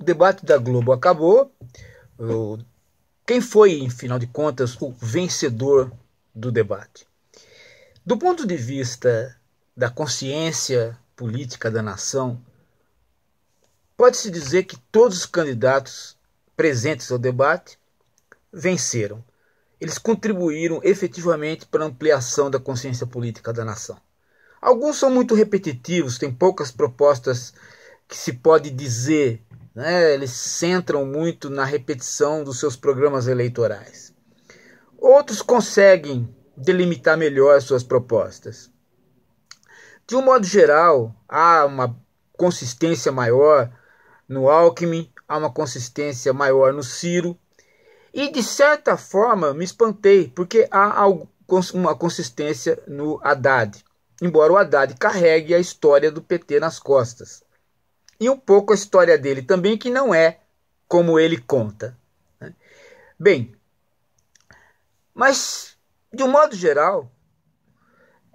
O debate da Globo acabou. Quem foi, em final de contas, o vencedor do debate? Do ponto de vista da consciência política da nação, pode-se dizer que todos os candidatos presentes ao debate venceram. Eles contribuíram efetivamente para a ampliação da consciência política da nação. Alguns são muito repetitivos, têm poucas propostas que se pode dizer né? Eles centram muito na repetição dos seus programas eleitorais. Outros conseguem delimitar melhor as suas propostas. De um modo geral, há uma consistência maior no Alckmin, há uma consistência maior no Ciro. E de certa forma me espantei, porque há uma consistência no Haddad, embora o Haddad carregue a história do PT nas costas e um pouco a história dele também, que não é como ele conta. Né? Bem, mas de um modo geral,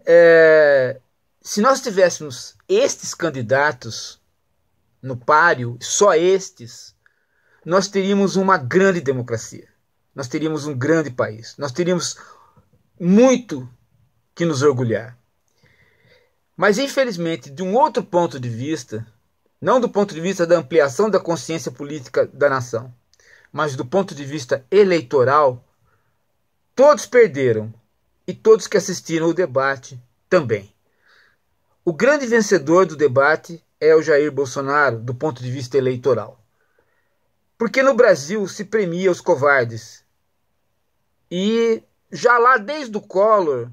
é, se nós tivéssemos estes candidatos no páreo, só estes, nós teríamos uma grande democracia, nós teríamos um grande país, nós teríamos muito que nos orgulhar. Mas, infelizmente, de um outro ponto de vista, não do ponto de vista da ampliação da consciência política da nação, mas do ponto de vista eleitoral, todos perderam e todos que assistiram o debate também. O grande vencedor do debate é o Jair Bolsonaro, do ponto de vista eleitoral. Porque no Brasil se premia os covardes. E já lá desde o Collor,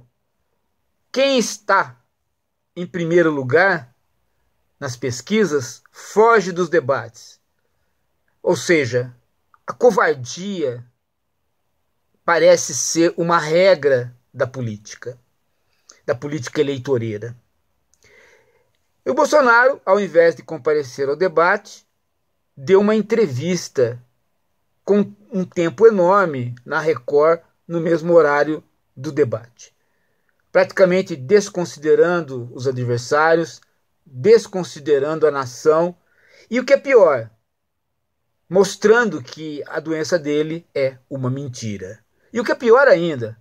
quem está em primeiro lugar nas pesquisas foge dos debates. Ou seja, a covardia parece ser uma regra da política, da política eleitoreira. E o Bolsonaro, ao invés de comparecer ao debate, deu uma entrevista com um tempo enorme na Record no mesmo horário do debate, praticamente desconsiderando os adversários, desconsiderando a nação e o que é pior, mostrando que a doença dele é uma mentira. E o que é pior ainda,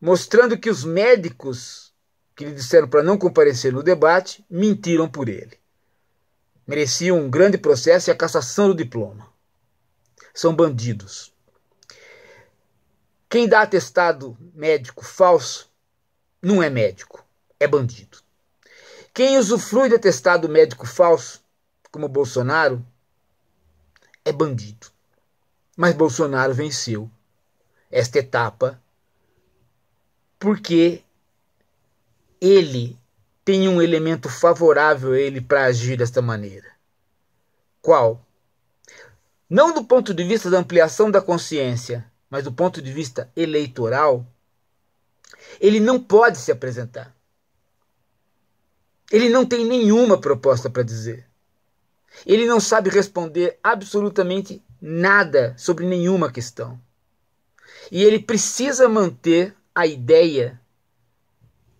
mostrando que os médicos que lhe disseram para não comparecer no debate mentiram por ele. Merecia um grande processo e a cassação do diploma. São bandidos. Quem dá atestado médico falso não é médico, é bandido. Quem usufrui de atestado médico falso, como Bolsonaro, é bandido. Mas Bolsonaro venceu esta etapa porque ele tem um elemento favorável a ele para agir desta maneira. Qual? Não do ponto de vista da ampliação da consciência, mas do ponto de vista eleitoral, ele não pode se apresentar. Ele não tem nenhuma proposta para dizer. Ele não sabe responder absolutamente nada sobre nenhuma questão. E ele precisa manter a ideia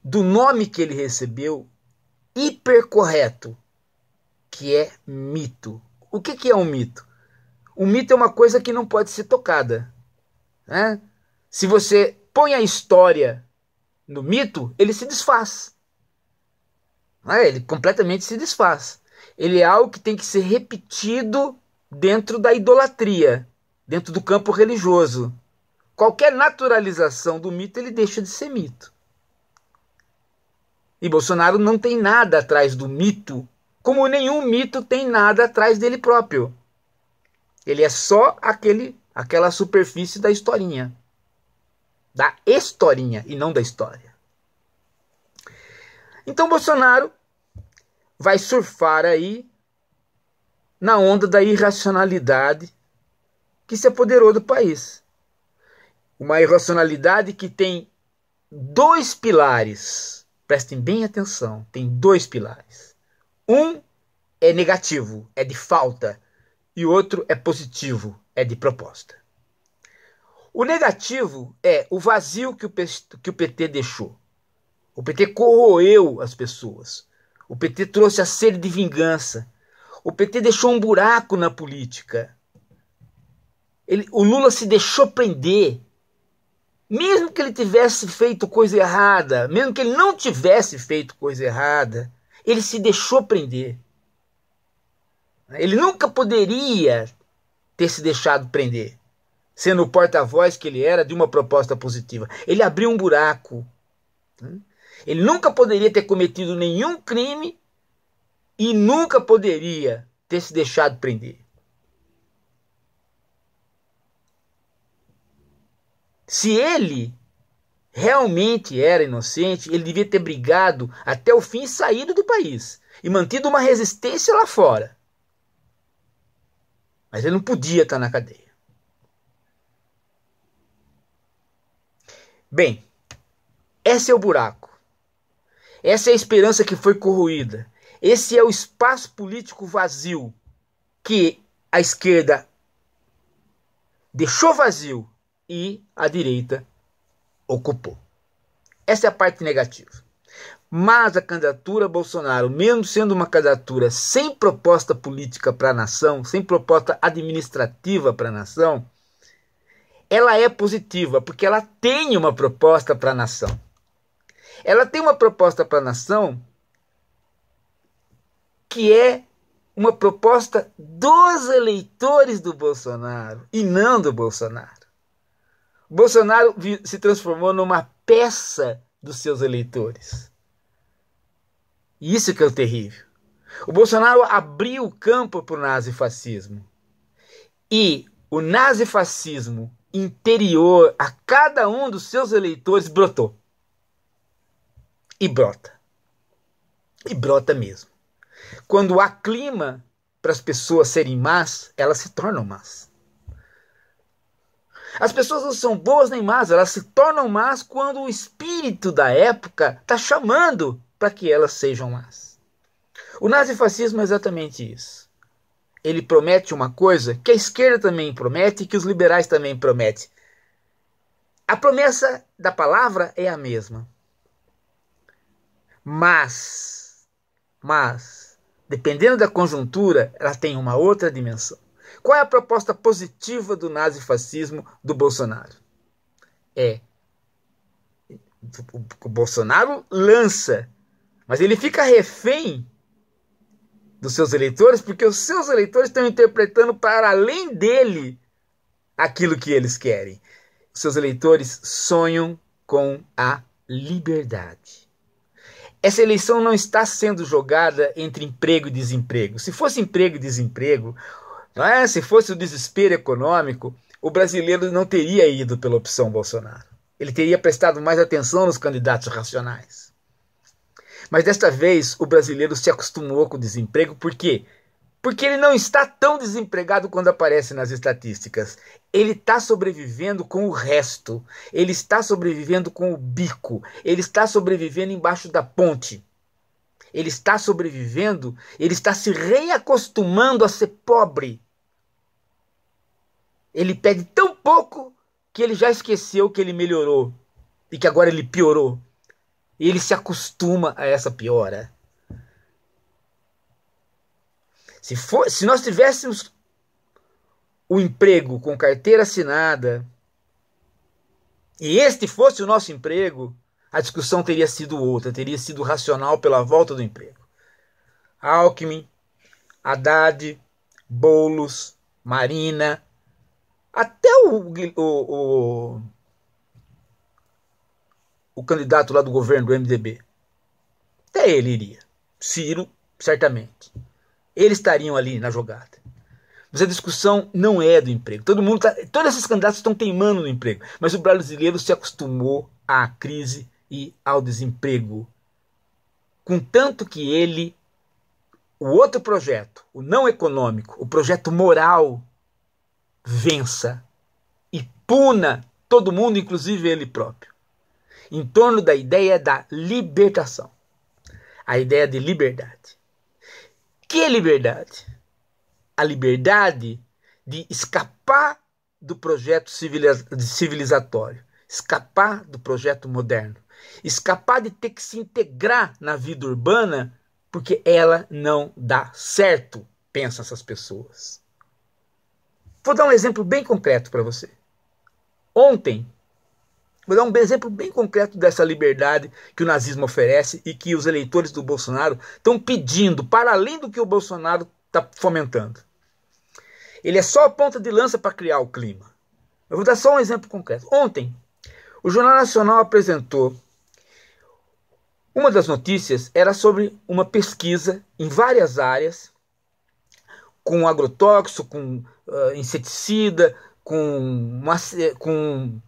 do nome que ele recebeu hipercorreto, que é mito. O que, que é um mito? Um mito é uma coisa que não pode ser tocada. Né? Se você põe a história no mito, ele se desfaz. É? Ele completamente se desfaz. Ele é algo que tem que ser repetido dentro da idolatria, dentro do campo religioso. Qualquer naturalização do mito, ele deixa de ser mito. E Bolsonaro não tem nada atrás do mito, como nenhum mito tem nada atrás dele próprio. Ele é só aquele, aquela superfície da historinha. Da historinha e não da história. Então Bolsonaro vai surfar aí na onda da irracionalidade que se apoderou é do país. Uma irracionalidade que tem dois pilares. Prestem bem atenção, tem dois pilares. Um é negativo, é de falta, e o outro é positivo, é de proposta. O negativo é o vazio que o PT deixou. O PT corroeu as pessoas. O PT trouxe a sede de vingança. O PT deixou um buraco na política. Ele, o Lula se deixou prender. Mesmo que ele tivesse feito coisa errada, mesmo que ele não tivesse feito coisa errada, ele se deixou prender. Ele nunca poderia ter se deixado prender, sendo o porta-voz que ele era de uma proposta positiva. Ele abriu um buraco. Né? Ele nunca poderia ter cometido nenhum crime e nunca poderia ter se deixado prender. Se ele realmente era inocente, ele devia ter brigado até o fim e saído do país e mantido uma resistência lá fora. Mas ele não podia estar na cadeia. Bem, esse é o buraco. Essa é a esperança que foi corroída. Esse é o espaço político vazio que a esquerda deixou vazio e a direita ocupou. Essa é a parte negativa. Mas a candidatura Bolsonaro, mesmo sendo uma candidatura sem proposta política para a nação, sem proposta administrativa para a nação, ela é positiva porque ela tem uma proposta para a nação. Ela tem uma proposta para a nação que é uma proposta dos eleitores do Bolsonaro e não do Bolsonaro. O Bolsonaro se transformou numa peça dos seus eleitores. Isso que é o terrível. O Bolsonaro abriu o campo para o nazifascismo. E o nazifascismo interior a cada um dos seus eleitores brotou e brota. E brota mesmo. Quando há clima para as pessoas serem más, elas se tornam más. As pessoas não são boas nem más, elas se tornam más quando o espírito da época está chamando para que elas sejam más. O nazifascismo é exatamente isso. Ele promete uma coisa que a esquerda também promete, e que os liberais também prometem. A promessa da palavra é a mesma. Mas, mas, dependendo da conjuntura, ela tem uma outra dimensão. Qual é a proposta positiva do nazifascismo do Bolsonaro? É. O Bolsonaro lança, mas ele fica refém dos seus eleitores, porque os seus eleitores estão interpretando para além dele aquilo que eles querem. Os seus eleitores sonham com a liberdade. Essa eleição não está sendo jogada entre emprego e desemprego. Se fosse emprego e desemprego, é? se fosse o desespero econômico, o brasileiro não teria ido pela opção Bolsonaro. Ele teria prestado mais atenção nos candidatos racionais. Mas desta vez o brasileiro se acostumou com o desemprego porque porque ele não está tão desempregado quando aparece nas estatísticas. Ele está sobrevivendo com o resto. Ele está sobrevivendo com o bico. Ele está sobrevivendo embaixo da ponte. Ele está sobrevivendo, ele está se reacostumando a ser pobre. Ele pede tão pouco que ele já esqueceu que ele melhorou e que agora ele piorou. E ele se acostuma a essa piora. Se, for, se nós tivéssemos o emprego com carteira assinada, e este fosse o nosso emprego, a discussão teria sido outra, teria sido racional pela volta do emprego. Alckmin, Haddad, Boulos, Marina, até o, o, o, o candidato lá do governo do MDB, até ele iria. Ciro, certamente. Eles estariam ali na jogada. Mas a discussão não é do emprego. Todo mundo tá, todos esses candidatos estão teimando no emprego, mas o brasileiro se acostumou à crise e ao desemprego. Contanto que ele o outro projeto, o não econômico, o projeto moral, vença e puna todo mundo, inclusive ele próprio, em torno da ideia da libertação, a ideia de liberdade. Que liberdade? A liberdade de escapar do projeto civilizatório, escapar do projeto moderno, escapar de ter que se integrar na vida urbana porque ela não dá certo, pensam essas pessoas. Vou dar um exemplo bem concreto para você. Ontem, Vou dar um exemplo bem concreto dessa liberdade que o nazismo oferece e que os eleitores do Bolsonaro estão pedindo, para além do que o Bolsonaro está fomentando. Ele é só a ponta de lança para criar o clima. Eu vou dar só um exemplo concreto. Ontem, o Jornal Nacional apresentou uma das notícias era sobre uma pesquisa em várias áreas com agrotóxico, com uh, inseticida, com, uma, com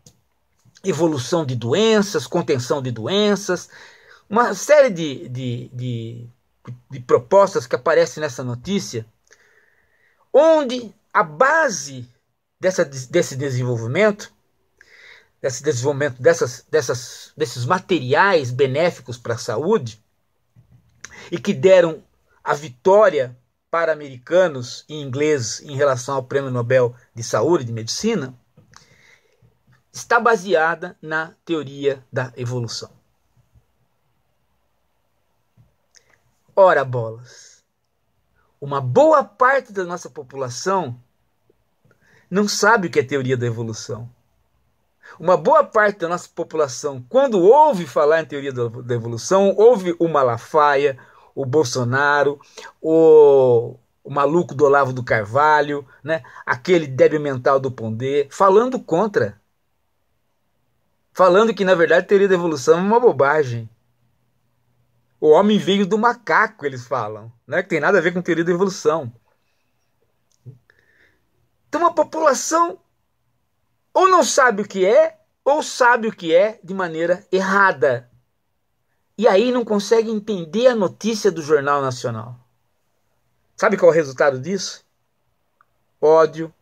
evolução de doenças, contenção de doenças, uma série de, de, de, de propostas que aparecem nessa notícia, onde a base dessa, desse desenvolvimento, desse desenvolvimento dessas, dessas, desses materiais benéficos para a saúde e que deram a vitória para americanos e ingleses em relação ao Prêmio Nobel de Saúde e de Medicina, está baseada na teoria da evolução. Ora, bolas, uma boa parte da nossa população não sabe o que é teoria da evolução. Uma boa parte da nossa população, quando ouve falar em teoria da evolução, ouve o Malafaia, o Bolsonaro, o, o maluco do Olavo do Carvalho, né? aquele débil mental do Pondé, falando contra falando que na verdade a teoria da evolução é uma bobagem. O homem veio do macaco, eles falam, né? que tem nada a ver com teria teoria da evolução. Então a população ou não sabe o que é, ou sabe o que é de maneira errada. E aí não consegue entender a notícia do Jornal Nacional. Sabe qual é o resultado disso? Ódio,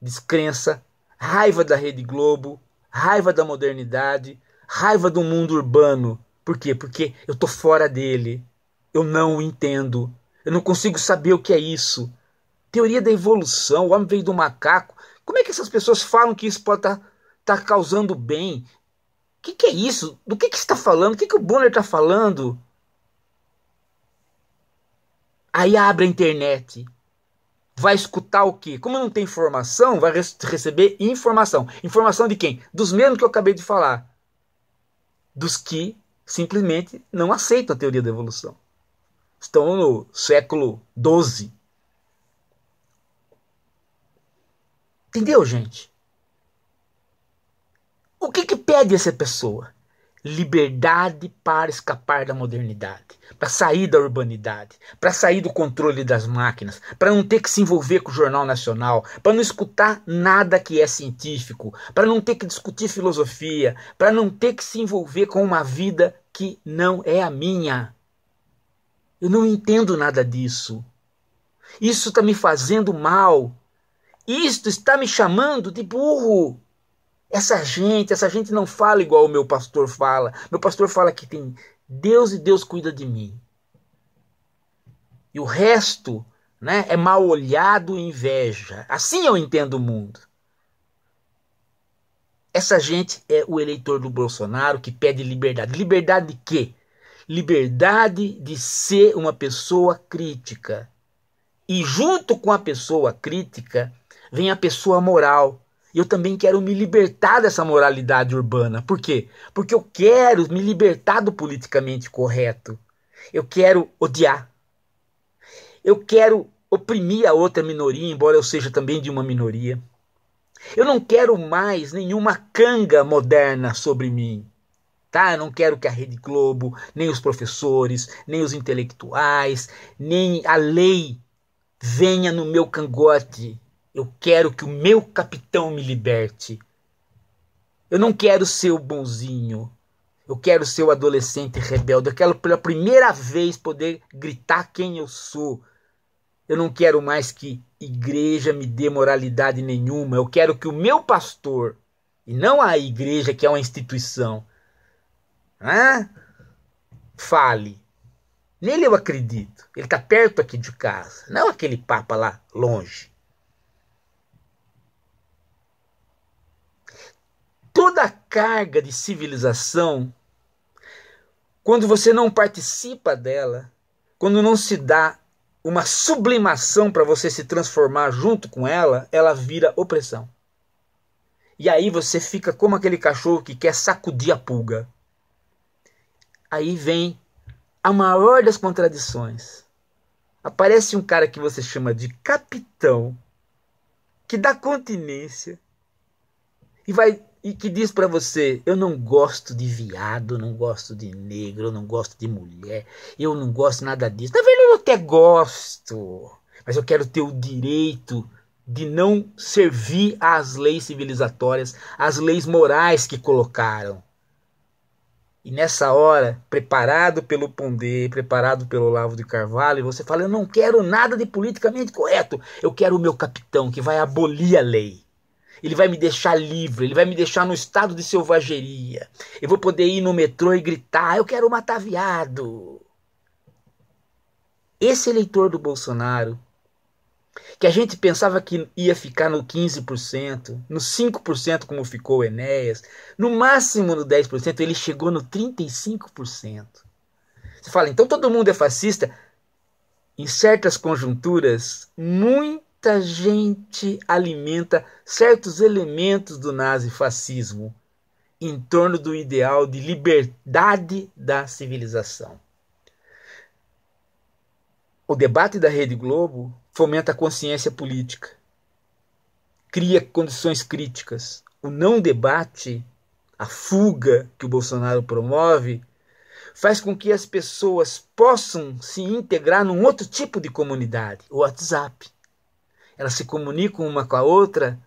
descrença, raiva da Rede Globo, raiva da modernidade, raiva do mundo urbano. Por quê? Porque eu tô fora dele. Eu não o entendo. Eu não consigo saber o que é isso. Teoria da evolução, o homem veio do macaco. Como é que essas pessoas falam que isso pode estar tá, tá causando bem? O que, que, é isso? Do que, que está falando? O que, que o Bonner está falando? Aí abre a internet vai escutar o quê? Como não tem informação, vai receber informação. Informação de quem? Dos mesmos que eu acabei de falar. Dos que simplesmente não aceitam a teoria da evolução. Estão no século XII. Entendeu, gente? O que, que pede essa pessoa? liberdade para escapar da modernidade, para sair da urbanidade, para sair do controle das máquinas, para não ter que se envolver com o Jornal Nacional, para não escutar nada que é científico, para não ter que discutir filosofia, para não ter que se envolver com uma vida que não é a minha. Eu não entendo nada disso. Isso está me fazendo mal. Isto está me chamando de burro. Essa gente, essa gente não fala igual o meu pastor fala. Meu pastor fala que tem Deus e Deus cuida de mim. E o resto né, é mal olhado e inveja. Assim eu entendo o mundo. Essa gente é o eleitor do Bolsonaro que pede liberdade. Liberdade de quê? Liberdade de ser uma pessoa crítica. E junto com a pessoa crítica vem a pessoa moral, e eu também quero me libertar dessa moralidade urbana. Por quê? Porque eu quero me libertar do politicamente correto. Eu quero odiar. Eu quero oprimir a outra minoria, embora eu seja também de uma minoria. Eu não quero mais nenhuma canga moderna sobre mim. Tá? Eu não quero que a Rede Globo, nem os professores, nem os intelectuais, nem a lei venha no meu cangote eu quero que o meu capitão me liberte. Eu não quero ser o bonzinho. Eu quero ser o adolescente rebelde. Eu quero pela primeira vez poder gritar quem eu sou. Eu não quero mais que igreja me dê moralidade nenhuma. Eu quero que o meu pastor, e não a igreja que é uma instituição, né, fale. Nele eu acredito. Ele está perto aqui de casa, não aquele papa lá longe. toda a carga de civilização, quando você não participa dela, quando não se dá uma sublimação para você se transformar junto com ela, ela vira opressão. E aí você fica como aquele cachorro que quer sacudir a pulga. Aí vem a maior das contradições. Aparece um cara que você chama de capitão, que dá continência, e vai e que diz para você: eu não gosto de viado, não gosto de negro, não gosto de mulher, eu não gosto nada disso. Tá vendo? Eu até gosto, mas eu quero ter o direito de não servir às leis civilizatórias, às leis morais que colocaram. E nessa hora, preparado pelo Pondé, preparado pelo Lavo de Carvalho, você fala: Eu não quero nada de politicamente correto, eu quero o meu capitão que vai abolir a lei ele vai me deixar livre, ele vai me deixar no estado de selvageria. Eu vou poder ir no metrô e gritar: eu quero matar viado. Esse eleitor do Bolsonaro, que a gente pensava que ia ficar no 15%, no 5%, como ficou o Enéas, no máximo no 10%, ele chegou no 35%. Você fala, então todo mundo é fascista? Em certas conjunturas, muito muita gente alimenta certos elementos do nazifascismo em torno do ideal de liberdade da civilização. O debate da Rede Globo fomenta a consciência política, cria condições críticas. O não debate, a fuga que o Bolsonaro promove, faz com que as pessoas possam se integrar num outro tipo de comunidade, o WhatsApp elas se comunicam uma com a outra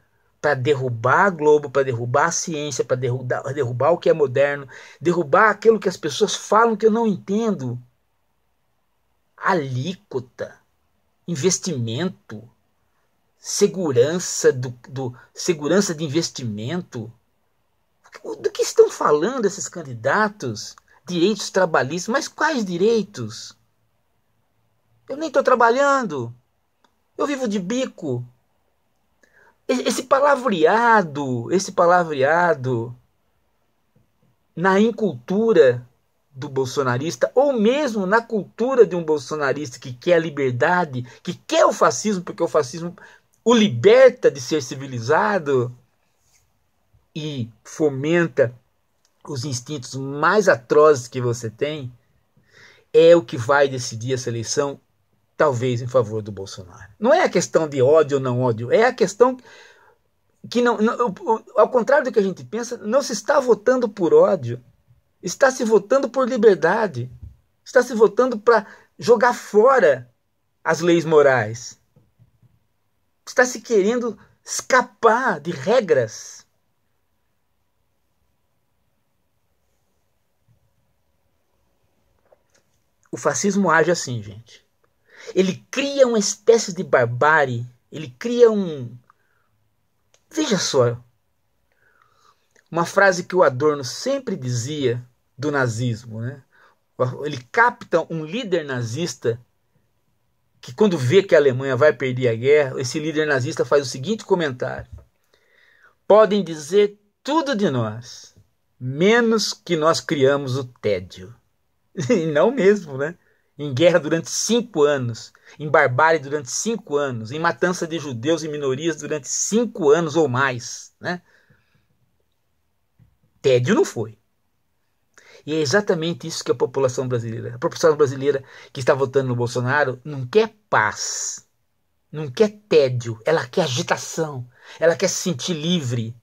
para derrubar a Globo, para derrubar a ciência, para derrubar, derrubar o que é moderno, derrubar aquilo que as pessoas falam que eu não entendo. Alíquota, investimento, segurança do, do segurança de investimento. Do que estão falando esses candidatos? Direitos trabalhistas, mas quais direitos? Eu nem estou trabalhando. Eu vivo de bico. Esse palavreado, esse palavreado na incultura do bolsonarista, ou mesmo na cultura de um bolsonarista que quer a liberdade, que quer o fascismo, porque o fascismo o liberta de ser civilizado e fomenta os instintos mais atrozes que você tem, é o que vai decidir essa eleição talvez em favor do Bolsonaro. Não é a questão de ódio ou não ódio, é a questão que não, não, ao contrário do que a gente pensa, não se está votando por ódio, está se votando por liberdade, está se votando para jogar fora as leis morais, está se querendo escapar de regras. O fascismo age assim, gente. Ele cria uma espécie de barbárie. Ele cria um. Veja só. Uma frase que o Adorno sempre dizia do nazismo, né? Ele capta um líder nazista que quando vê que a Alemanha vai perder a guerra, esse líder nazista faz o seguinte comentário: Podem dizer tudo de nós, menos que nós criamos o tédio. E não mesmo, né? em guerra durante cinco anos, em barbárie durante cinco anos, em matança de judeus e minorias durante cinco anos ou mais. Né? Tédio não foi. E é exatamente isso que a população brasileira, a população brasileira que está votando no Bolsonaro, não quer paz, não quer tédio, ela quer agitação, ela quer se sentir livre.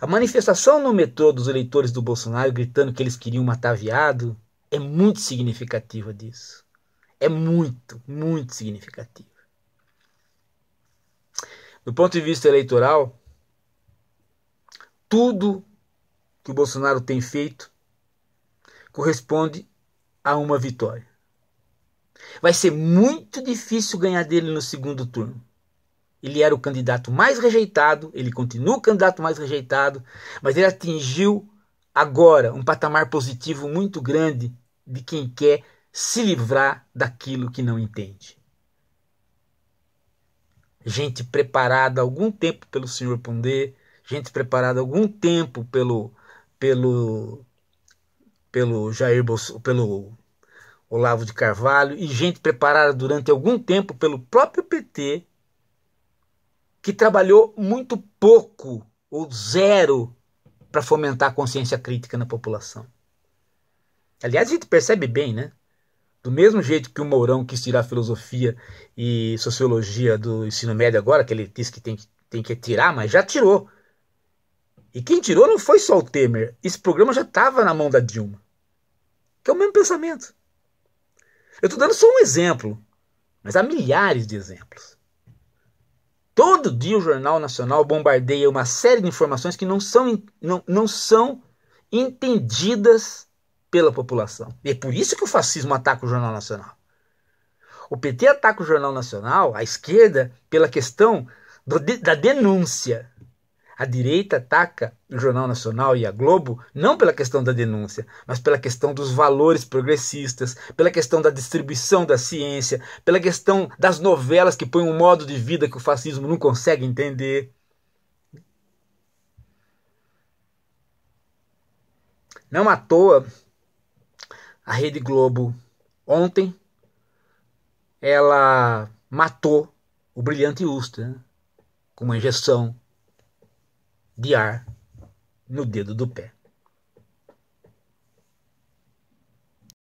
A manifestação no metrô dos eleitores do Bolsonaro gritando que eles queriam matar viado, é muito significativa disso. É muito, muito significativa. Do ponto de vista eleitoral, tudo que o Bolsonaro tem feito corresponde a uma vitória. Vai ser muito difícil ganhar dele no segundo turno. Ele era o candidato mais rejeitado, ele continua o candidato mais rejeitado, mas ele atingiu agora um patamar positivo muito grande de quem quer se livrar daquilo que não entende. Gente preparada algum tempo pelo Senhor Pondé, gente preparada algum tempo pelo pelo pelo Jair Bolso, pelo Olavo de Carvalho e gente preparada durante algum tempo pelo próprio PT que trabalhou muito pouco ou zero para fomentar a consciência crítica na população. Aliás, a gente percebe bem, né? Do mesmo jeito que o Mourão quis tirar filosofia e sociologia do ensino médio agora, que ele disse que tem, tem que tirar, mas já tirou. E quem tirou não foi só o Temer. Esse programa já estava na mão da Dilma. Que é o mesmo pensamento. Eu estou dando só um exemplo, mas há milhares de exemplos. Todo dia o Jornal Nacional bombardeia uma série de informações que não são, não, não são entendidas pela população. E é por isso que o fascismo ataca o Jornal Nacional. O PT ataca o Jornal Nacional, a esquerda, pela questão do, da denúncia. A direita ataca o Jornal Nacional e a Globo não pela questão da denúncia, mas pela questão dos valores progressistas, pela questão da distribuição da ciência, pela questão das novelas que põem um modo de vida que o fascismo não consegue entender. Não à toa, a Rede Globo ontem ela matou o brilhante Ustra né? com uma injeção de ar no dedo do pé.